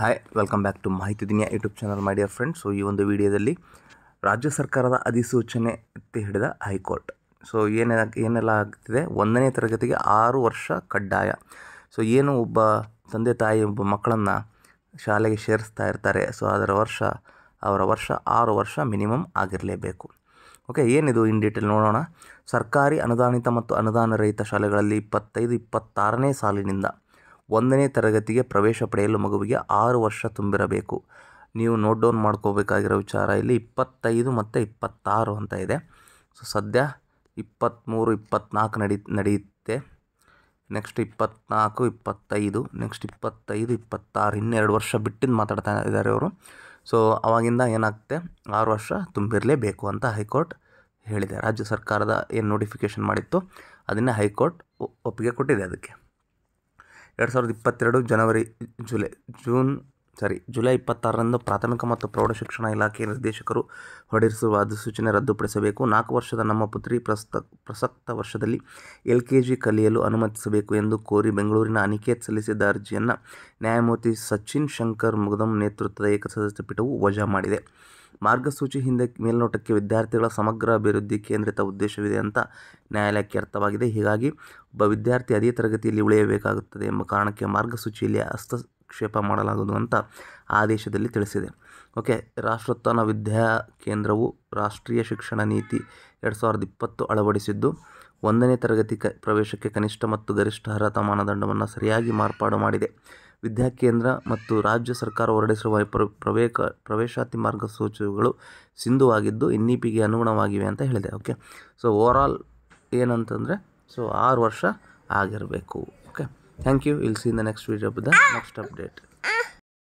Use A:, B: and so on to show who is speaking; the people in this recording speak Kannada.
A: ಹಾಯ್ ವೆಲ್ಕಮ್ ಬ್ಯಾಕ್ ಟು ಮಾಹಿತಿ ದಿನ YouTube channel my dear friends so ಈ ಒಂದು ವಿಡಿಯೋದಲ್ಲಿ ರಾಜ್ಯ ಸರ್ಕಾರದ ಅಧಿಸೂಚನೆ ಎತ್ತಿ ಹಿಡಿದ ಹೈಕೋರ್ಟ್ ಸೊ ಏನೇ ಏನೆಲ್ಲ ಆಗ್ತಿದೆ ಒಂದನೇ ತರಗತಿಗೆ ಆರು ವರ್ಷ ಕಡ್ಡಾಯ ಸೊ ಏನು ಒಬ್ಬ ತಂದೆ ತಾಯಿ ಒಬ್ಬ ಮಕ್ಕಳನ್ನು ಶಾಲೆಗೆ ಸೇರಿಸ್ತಾ ಇರ್ತಾರೆ ಸೊ ಅದರ ವರ್ಷ ಅವರ ವರ್ಷ ಆರು ವರ್ಷ ಮಿನಿಮಮ್ ಆಗಿರಲೇಬೇಕು ಓಕೆ ಏನಿದು ಇನ್ ಡೀಟೇಲ್ ನೋಡೋಣ ಸರ್ಕಾರಿ ಅನುದಾನಿತ ಮತ್ತು ಅನುದಾನ ರಹಿತ ಶಾಲೆಗಳಲ್ಲಿ ಇಪ್ಪತ್ತೈದು ಇಪ್ಪತ್ತಾರನೇ ಸಾಲಿನಿಂದ ಒಂದನೇ ತರಗತಿಗೆ ಪ್ರವೇಶ ಪಡೆಯಲು ಮಗುವಿಗೆ ಆರು ವರ್ಷ ತುಂಬಿರಬೇಕು ನೀವು ನೋಟ್ ಡೌನ್ ಮಾಡ್ಕೋಬೇಕಾಗಿರೋ ವಿಚಾರ ಇಲ್ಲಿ ಇಪ್ಪತ್ತೈದು ಮತ್ತು ಇಪ್ಪತ್ತಾರು ಅಂತ ಇದೆ ಸೊ ಸದ್ಯ ಇಪ್ಪತ್ತ್ಮೂರು ಇಪ್ಪತ್ನಾಲ್ಕು ನಡಿ ನಡೆಯುತ್ತೆ ನೆಕ್ಸ್ಟ್ ಇಪ್ಪತ್ತ್ನಾಲ್ಕು ಇಪ್ಪತ್ತೈದು ನೆಕ್ಸ್ಟ್ ಇಪ್ಪತ್ತೈದು ಇಪ್ಪತ್ತಾರು ಇನ್ನೆರಡು ವರ್ಷ ಬಿಟ್ಟಿದ್ದು ಮಾತಾಡ್ತಾ ಇದ್ದಾರೆ ಅವರು ಸೊ ಅವಾಗಿಂದ ಏನಾಗುತ್ತೆ ಆರು ವರ್ಷ ತುಂಬಿರಲೇಬೇಕು ಅಂತ ಹೈಕೋರ್ಟ್ ಹೇಳಿದೆ ರಾಜ್ಯ ಸರ್ಕಾರದ ಏನು ನೋಟಿಫಿಕೇಷನ್ ಮಾಡಿತ್ತು ಅದನ್ನು ಹೈಕೋರ್ಟ್ ಒಪ್ಪಿಗೆ ಕೊಟ್ಟಿದೆ ಅದಕ್ಕೆ ಎರಡು ಸಾವಿರದ ಇಪ್ಪತ್ತೆರಡು ಜನವರಿ ಜುಲೈ ಜೂನ್ ಸಾರಿ ಜುಲೈ ಇಪ್ಪತ್ತಾರರಂದು ಪ್ರಾಥಮಿಕ ಮತ್ತು ಪ್ರೌಢಶಿಕ್ಷಣ ಶಿಕ್ಷಣ ಇಲಾಖೆ ನಿರ್ದೇಶಕರು ಹೊರಡಿಸುವ ಅಧಿಸೂಚನೆ ರದ್ದುಪಡಿಸಬೇಕು ನಾಲ್ಕು ವರ್ಷದ ನಮ್ಮ ಪುತ್ರಿ ಪ್ರಸ್ತ ಪ್ರಸಕ್ತ ವರ್ಷದಲ್ಲಿ ಎಲ್ ಕೆ ಜಿ ಕಲಿಯಲು ಅನುಮತಿಸಬೇಕು ಎಂದು ಕೋರಿ ಬೆಂಗಳೂರಿನ ಅನಿಕೇತ್ ಸಲ್ಲಿಸಿದ್ದ ಅರ್ಜಿಯನ್ನು ನ್ಯಾಯಮೂರ್ತಿ ಸಚಿನ್ ಶಂಕರ್ ಮುಗದಂ ನೇತೃತ್ವದ ಏಕಸದಸ್ಯ ಪೀಠವು ವಜಾ ಮಾಡಿದೆ ಮಾರ್ಗಸೂಚಿ ಹಿಂದೆ ಮೇಲ್ನೋಟಕ್ಕೆ ವಿದ್ಯಾರ್ಥಿಗಳ ಸಮಗ್ರ ಅಭಿವೃದ್ಧಿ ಕೇಂದ್ರಿತ ಉದ್ದೇಶವಿದೆ ಅಂತ ನ್ಯಾಯಾಲಯಕ್ಕೆ ಅರ್ಥವಾಗಿದೆ ಹೀಗಾಗಿ ಒಬ್ಬ ವಿದ್ಯಾರ್ಥಿ ಅದೇ ತರಗತಿಯಲ್ಲಿ ಉಳಿಯಬೇಕಾಗುತ್ತದೆ ಎಂಬ ಕಾರಣಕ್ಕೆ ಮಾರ್ಗಸೂಚಿಯಲ್ಲಿ ಹಸ್ತಕ್ಷೇಪ ಮಾಡಲಾಗುವುದು ಅಂತ ಆದೇಶದಲ್ಲಿ ತಿಳಿಸಿದೆ ಓಕೆ ರಾಷ್ಟ್ರೋತ್ಥಾನ ವಿದ್ಯಾ ಕೇಂದ್ರವು ರಾಷ್ಟ್ರೀಯ ಶಿಕ್ಷಣ ನೀತಿ ಎರಡು ಸಾವಿರದ ಇಪ್ಪತ್ತು ಅಳವಡಿಸಿದ್ದು ಒಂದನೇ ತರಗತಿ ಕ ಪ್ರವೇಶಕ್ಕೆ ಕನಿಷ್ಠ ಮತ್ತು ಗರಿಷ್ಠ ಅರ್ಹತಾ ಮಾನದಂಡವನ್ನು ಸರಿಯಾಗಿ ಮಾರ್ಪಾಡು ಮಾಡಿದೆ ವಿದ್ಯಾಕೇಂದ್ರ ಮತ್ತು ರಾಜ್ಯ ಸರ್ಕಾರ ಹೊರಡಿಸಿರುವ ಪ್ರವೇಕ ಪ್ರವೇಶಾತಿ ಮಾರ್ಗಸೂಚಿಗಳು ಸಿಂಧುವಾಗಿದ್ದು ಎನ್ ಇ ಪಿಗೆ ಅನುಗುಣವಾಗಿವೆ ಅಂತ ಹೇಳಿದೆ ಓಕೆ ಸೊ ಓವರಾಲ್ ಏನಂತಂದರೆ ಸೊ ಆರು ವರ್ಷ ಆಗಿರಬೇಕು okay thank you will see in the next video the next update